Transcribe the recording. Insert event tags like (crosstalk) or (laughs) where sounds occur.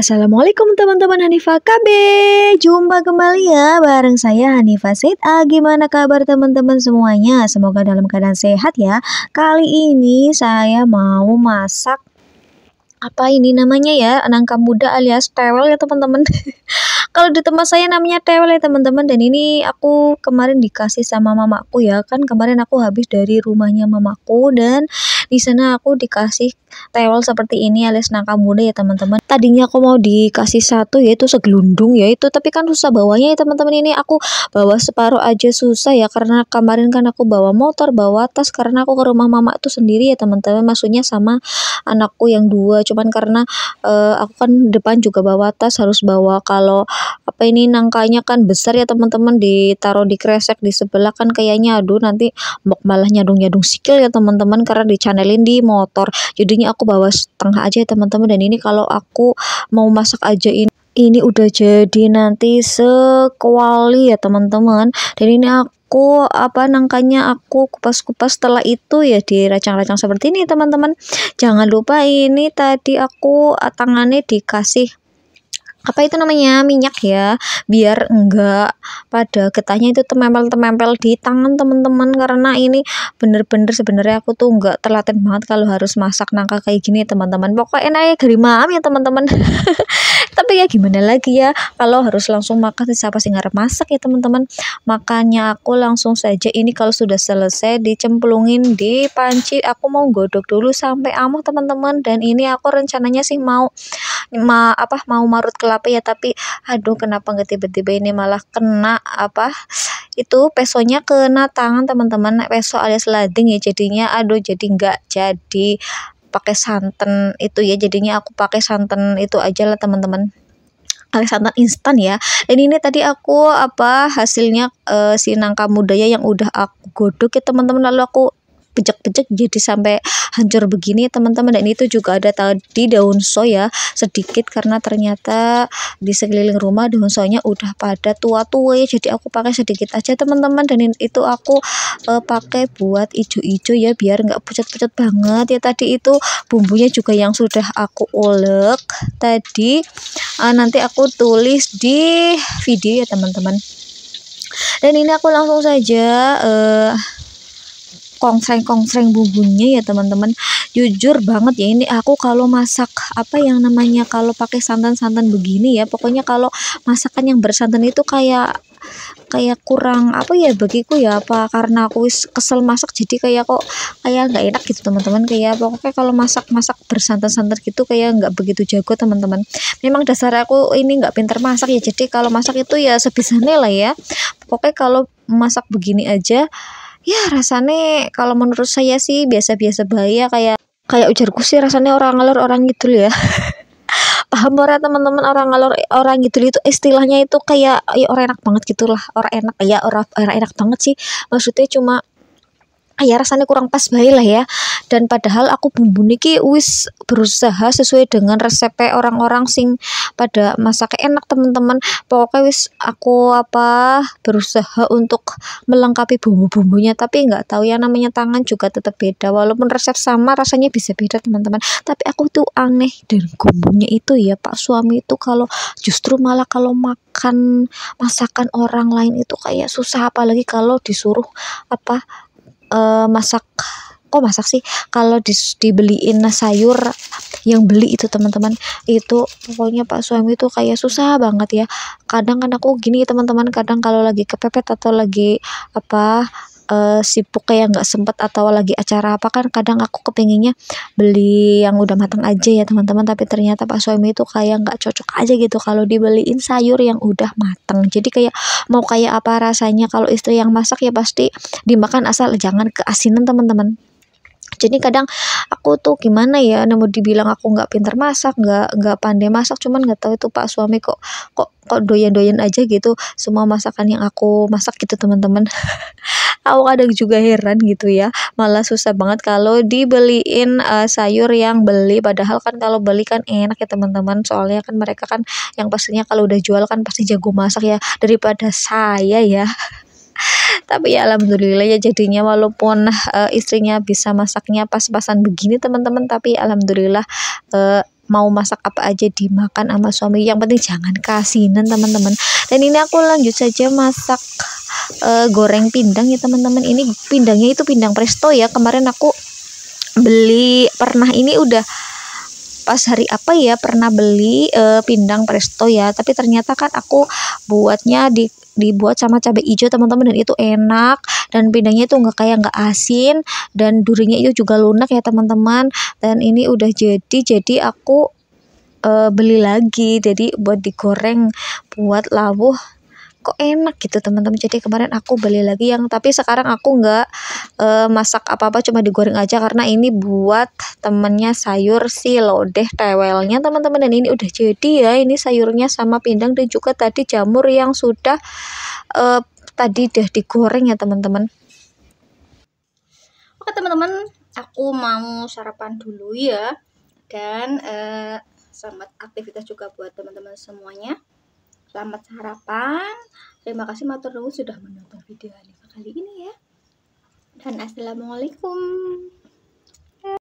Assalamualaikum teman-teman Hanifah KB Jumpa kembali ya bareng saya Hanifah A Gimana kabar teman-teman semuanya Semoga dalam keadaan sehat ya Kali ini saya mau masak Apa ini namanya ya Nangka muda alias tewel ya teman-teman (laughs) kalau di tempat saya namanya tewel ya teman-teman dan ini aku kemarin dikasih sama mamaku ya kan kemarin aku habis dari rumahnya mamaku dan di sana aku dikasih tewel seperti ini alias nangka muda ya teman-teman tadinya aku mau dikasih satu yaitu segelundung ya itu, tapi kan susah bawanya ya teman-teman ini aku bawa separuh aja susah ya karena kemarin kan aku bawa motor bawa tas karena aku ke rumah mama tuh sendiri ya teman-teman maksudnya sama anakku yang dua cuman karena uh, aku kan depan juga bawa tas harus bawa kalau apa ini nangkanya kan besar ya teman-teman ditaruh di kresek di sebelah kan kayaknya aduh nanti mok malah nyadung-nyadung sikil ya teman-teman karena dicanelin di motor jadi ini aku bawa setengah aja ya teman-teman dan ini kalau aku mau masak aja ini ini udah jadi nanti sekuali ya teman-teman dan ini aku apa nangkanya aku kupas-kupas setelah itu ya diracang-racang seperti ini teman-teman jangan lupa ini tadi aku tangannya dikasih apa itu namanya minyak ya biar enggak pada getahnya itu tempel-tempel di tangan teman-teman karena ini bener-bener sebenarnya aku tuh enggak telaten banget kalau harus masak nangka kayak gini teman-teman pokoknya enak dari mam ya teman-teman (laughs) tapi ya gimana lagi ya kalau harus langsung makan siapa sih ngarep masak ya teman-teman makanya aku langsung saja ini kalau sudah selesai dicemplungin di panci aku mau godok dulu sampai amuh teman-teman dan ini aku rencananya sih mau ma apa mau marut ke kelapa ya tapi aduh kenapa nggak tiba-tiba ini malah kena apa itu pesonya kena tangan teman-teman peso alias lading ya jadinya aduh jadi nggak jadi pakai santan itu ya jadinya aku pakai santan itu aja lah teman-teman alias santan instan ya dan ini tadi aku apa hasilnya uh, si nangka muda ya yang udah aku godok ya teman-teman lalu aku pejek-pejek jadi sampai hancur begini teman-teman dan itu juga ada tadi daun soya ya, sedikit karena ternyata di sekeliling rumah daun soya udah pada tua-tua ya jadi aku pakai sedikit aja teman-teman dan itu aku uh, pakai buat ijo-ijo ya biar nggak pucat-pucat banget ya tadi itu bumbunya juga yang sudah aku ulek tadi uh, nanti aku tulis di video ya teman-teman dan ini aku langsung saja uh, kongseng-kongseng bumbunya ya teman-teman jujur banget ya ini aku kalau masak apa yang namanya kalau pakai santan-santan begini ya pokoknya kalau masakan yang bersantan itu kayak kayak kurang apa ya bagiku ya apa karena aku kesel masak jadi kayak kok kayak nggak enak gitu teman-teman kayak pokoknya kalau masak masak bersantan-santan gitu kayak nggak begitu jago teman-teman memang dasar aku ini nggak pinter masak ya jadi kalau masak itu ya sebisanya lah ya pokoknya kalau masak begini aja ya rasanya kalau menurut saya sih biasa-biasa bahaya kayak kayak ujarku sih rasanya orang ngalor orang gitu ya (laughs) paham ora teman-teman orang ngalor orang gitu itu istilahnya itu kayak ya orang enak banget gitulah orang enak ya orang orang enak banget sih maksudnya cuma Ah, ya rasanya kurang pas baik lah ya dan padahal aku bumbu niki wis berusaha sesuai dengan resep orang-orang sing pada masak enak teman-teman pokoknya wis aku apa berusaha untuk melengkapi bumbu-bumbunya tapi nggak tahu ya namanya tangan juga tetap beda walaupun resep sama rasanya bisa beda teman-teman tapi aku tuh aneh dan bumbunya itu ya pak suami itu kalau justru malah kalau makan masakan orang lain itu kayak susah apalagi kalau disuruh apa uh, masak kok masak sih kalau di, dibeliin sayur yang beli itu teman-teman itu pokoknya pak suami itu kayak susah banget ya kadang kan aku gini teman-teman kadang kalau lagi kepepet atau lagi apa uh, sibuk kayak nggak sempet atau lagi acara apa kan kadang aku kepinginnya beli yang udah matang aja ya teman-teman tapi ternyata pak suami itu kayak nggak cocok aja gitu kalau dibeliin sayur yang udah matang jadi kayak mau kayak apa rasanya kalau istri yang masak ya pasti dimakan asal jangan keasinan teman-teman jadi kadang aku tuh gimana ya namun dibilang aku nggak pinter masak nggak nggak pandai masak cuman nggak tahu itu pak suami kok kok kok doyan doyan aja gitu semua masakan yang aku masak gitu teman-teman (laughs) aku kadang juga heran gitu ya malah susah banget kalau dibeliin uh, sayur yang beli padahal kan kalau beli kan enak ya teman-teman soalnya kan mereka kan yang pastinya kalau udah jual kan pasti jago masak ya daripada saya ya (laughs) tapi ya alhamdulillah ya jadinya walaupun uh, istrinya bisa masaknya pas-pasan begini teman-teman tapi alhamdulillah uh, mau masak apa aja dimakan sama suami yang penting jangan kasinan teman-teman dan ini aku lanjut saja masak uh, goreng pindang ya teman-teman ini pindangnya itu pindang presto ya kemarin aku beli pernah ini udah pas hari apa ya pernah beli uh, pindang presto ya tapi ternyata kan aku buatnya di dibuat sama cabai hijau teman-teman dan itu enak dan pindangnya itu nggak kayak nggak asin dan durinya itu juga lunak ya teman-teman dan ini udah jadi jadi aku uh, beli lagi jadi buat digoreng buat lawuh kok enak gitu teman-teman jadi kemarin aku beli lagi yang tapi sekarang aku nggak uh, masak apa-apa cuma digoreng aja karena ini buat temennya sayur si lodeh tewelnya teman-teman dan ini udah jadi ya ini sayurnya sama pindang dan juga tadi jamur yang sudah uh, tadi udah digoreng ya teman-teman oke teman-teman aku mau sarapan dulu ya dan uh, selamat aktivitas juga buat teman-teman semuanya Selamat sarapan. Terima kasih Matur Nuwun sudah menonton video kali ini ya. Dan assalamualaikum.